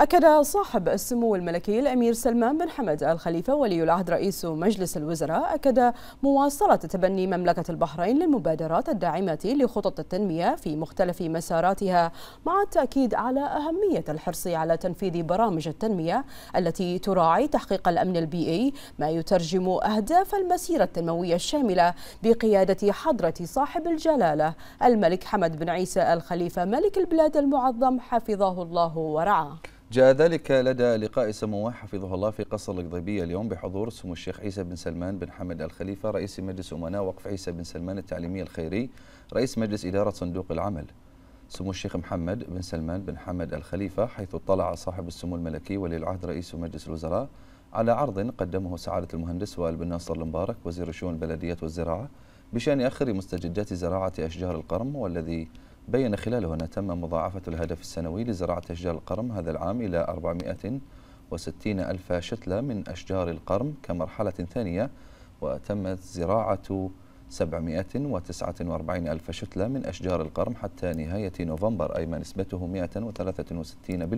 أكد صاحب السمو الملكي الأمير سلمان بن حمد الخليفة ولي العهد رئيس مجلس الوزراء أكد مواصلة تبني مملكة البحرين للمبادرات الداعمة لخطط التنمية في مختلف مساراتها مع التأكيد على أهمية الحرص على تنفيذ برامج التنمية التي تراعي تحقيق الأمن البيئي ما يترجم أهداف المسيرة التنموية الشاملة بقيادة حضرة صاحب الجلالة الملك حمد بن عيسى الخليفة ملك البلاد المعظم حفظه الله ورعاه جاء ذلك لدى لقاء سموه حفظه الله في قصر القضيبية اليوم بحضور سمو الشيخ عيسى بن سلمان بن حمد الخليفة رئيس مجلس أمناء وقف عيسى بن سلمان التعليمي الخيري رئيس مجلس إدارة صندوق العمل سمو الشيخ محمد بن سلمان بن حمد الخليفة حيث اطلع صاحب السمو الملكي ولي العهد رئيس مجلس الوزراء على عرض قدمه سعادة المهندس وائل بن ناصر المبارك وزير شؤون البلديات والزراعة بشأن آخر مستجدات زراعة أشجار القرم والذي بين خلاله أن تم مضاعفة الهدف السنوي لزراعة أشجار القرم هذا العام إلى 460 ألف شتلة من أشجار القرم كمرحلة ثانية وتمت زراعة 749 ألف شتلة من أشجار القرم حتى نهاية نوفمبر أي ما نسبته 163%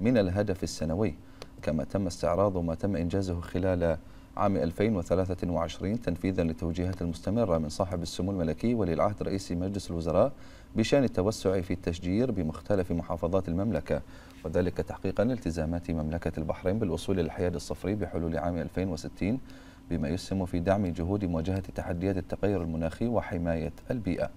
من الهدف السنوي كما تم استعراض ما تم إنجازه خلال عام 2023 تنفيذا للتوجيهات المستمرة من صاحب السمو الملكي وللعهد رئيس مجلس الوزراء بشأن التوسع في التشجير بمختلف محافظات المملكة وذلك تحقيقا لالتزامات مملكة البحرين بالوصول إلى الحياد الصفري بحلول عام 2060 بما يسهم في دعم جهود مواجهة تحديات التغير المناخي وحماية البيئة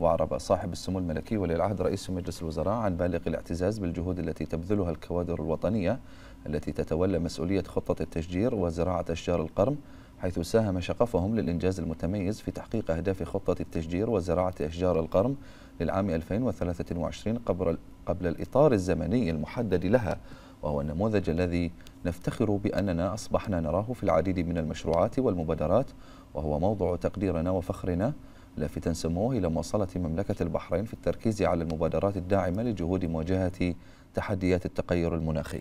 وأعرب صاحب السمو الملكي ولي العهد رئيس مجلس الوزراء عن بالغ الاعتزاز بالجهود التي تبذلها الكوادر الوطنية التي تتولى مسؤولية خطة التشجير وزراعة أشجار القرم حيث ساهم شغفهم للإنجاز المتميز في تحقيق أهداف خطة التشجير وزراعة أشجار القرم للعام 2023 قبل, قبل الإطار الزمني المحدد لها وهو النموذج الذي نفتخر بأننا أصبحنا نراه في العديد من المشروعات والمبادرات وهو موضع تقديرنا وفخرنا لافتا سموه إلى مواصلة مملكة البحرين في التركيز على المبادرات الداعمة لجهود مواجهة تحديات التغير المناخي